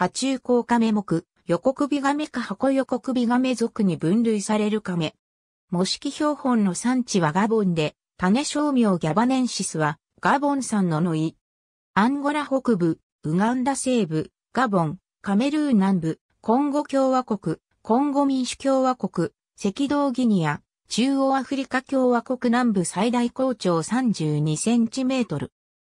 波中甲亀目、横首亀か箱横首亀属に分類される亀。模式標本の産地はガボンで、種商名ギャバネンシスは、ガボン産のノイ。アンゴラ北部、ウガンダ西部、ガボン、カメルーン南部、コンゴ共和国、コンゴ民主共和国、赤道ギニア、中央アフリカ共和国南部最大高潮32センチメートル。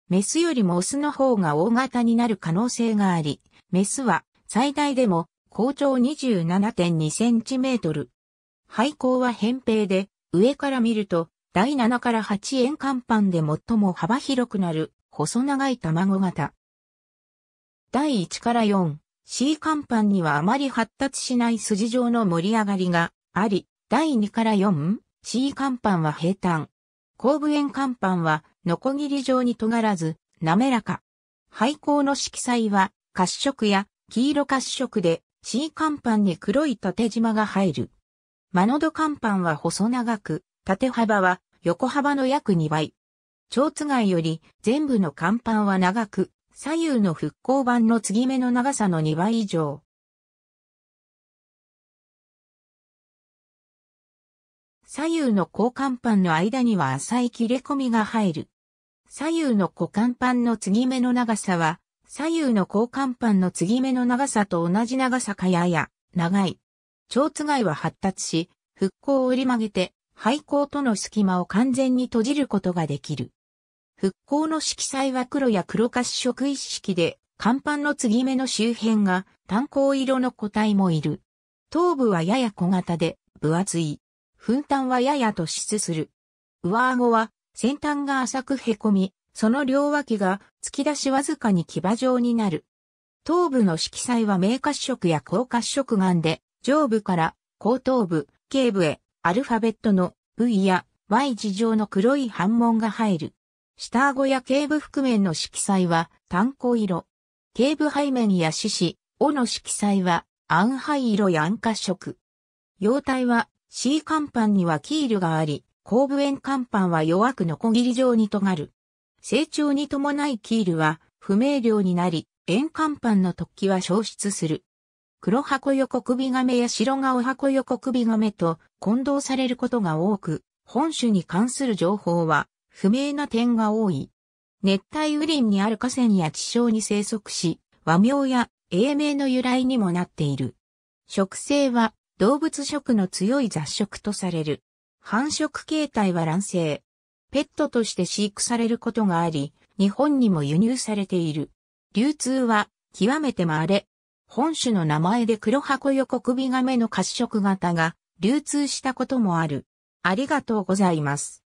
メスよりもオスの方が大型になる可能性があり、メスは最大でも高長 27.2cm。廃校は扁平で、上から見ると、第7から8円甲板で最も幅広くなる、細長い卵型。第1から 4C 甲板にはあまり発達しない筋状の盛り上がりがあり、第2から 4C 甲板は平坦。後部円甲板はノコギリ状に尖らず、滑らか。廃校の色彩は褐色や黄色褐色で C 甲板に黒い縦縞が入る。マノド甲板は細長く、縦幅は横幅の約2倍。蝶津貝より全部の甲板は長く、左右の復興板の継ぎ目の長さの2倍以上。左右の交換板の間には浅い切れ込みが入る。左右の股甲板の継ぎ目の長さは左右の交換板の継ぎ目の長さと同じ長さかやや、長い。蝶つがいは発達し、復興を折り曲げて、廃校との隙間を完全に閉じることができる。復興の色彩は黒や黒褐色一色で、甲板の継ぎ目の周辺が炭鉱色の個体もいる。頭部はやや小型で、分厚い。粉炭はやや突出する。上顎は先端が浅く凹み、その両脇が突き出しわずかに牙状になる。頭部の色彩は明褐色や高褐色眼で、上部から後頭部、頸部へアルファベットの V や Y 字状の黒い斑紋が入る。下顎や頸部覆面の色彩は炭鉱色。頸部背面や四肢、尾の色彩は暗灰色や暗褐色。容体は C 甲板にはキールがあり、後部円甲板は弱くノコギリ状に尖る。成長に伴いキールは不明瞭になり、円環板の突起は消失する。黒箱横首亀や白顔箱横首亀と混同されることが多く、本種に関する情報は不明な点が多い。熱帯雨林にある河川や地層に生息し、和名や英名の由来にもなっている。食性は動物食の強い雑食とされる。繁殖形態は卵生、ペットとして飼育されることがあり、日本にも輸入されている。流通は極めて稀。本種の名前で黒箱横首亀の褐色型が流通したこともある。ありがとうございます。